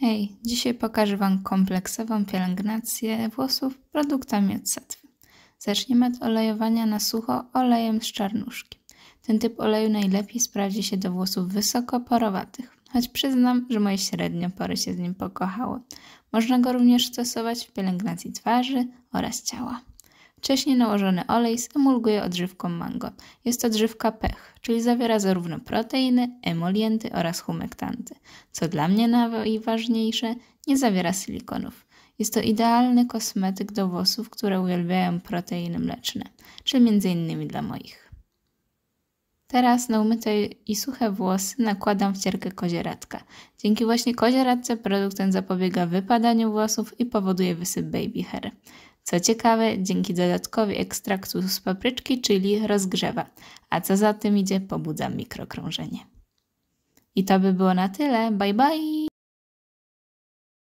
Hej, dzisiaj pokażę Wam kompleksową pielęgnację włosów produktami od setwy. Zaczniemy od olejowania na sucho olejem z czarnuszki. Ten typ oleju najlepiej sprawdzi się do włosów wysoko porowatych, choć przyznam, że moje średnio pory się z nim pokochały. Można go również stosować w pielęgnacji twarzy oraz ciała. Wcześniej nałożony olej zemulguje odżywką mango. Jest to odżywka pech, czyli zawiera zarówno proteiny, emolienty oraz humektanty. Co dla mnie najważniejsze, nie zawiera silikonów. Jest to idealny kosmetyk do włosów, które uwielbiają proteiny mleczne, czy m.in. dla moich. Teraz na umyte i suche włosy nakładam wcierkę kozieradka. Dzięki właśnie kozieradce produkt ten zapobiega wypadaniu włosów i powoduje wysyp baby hair. Co ciekawe, dzięki dodatkowi ekstraktu z papryczki, czyli rozgrzewa, a co za tym idzie, pobudza mikrokrążenie. I to by było na tyle. Bye bye!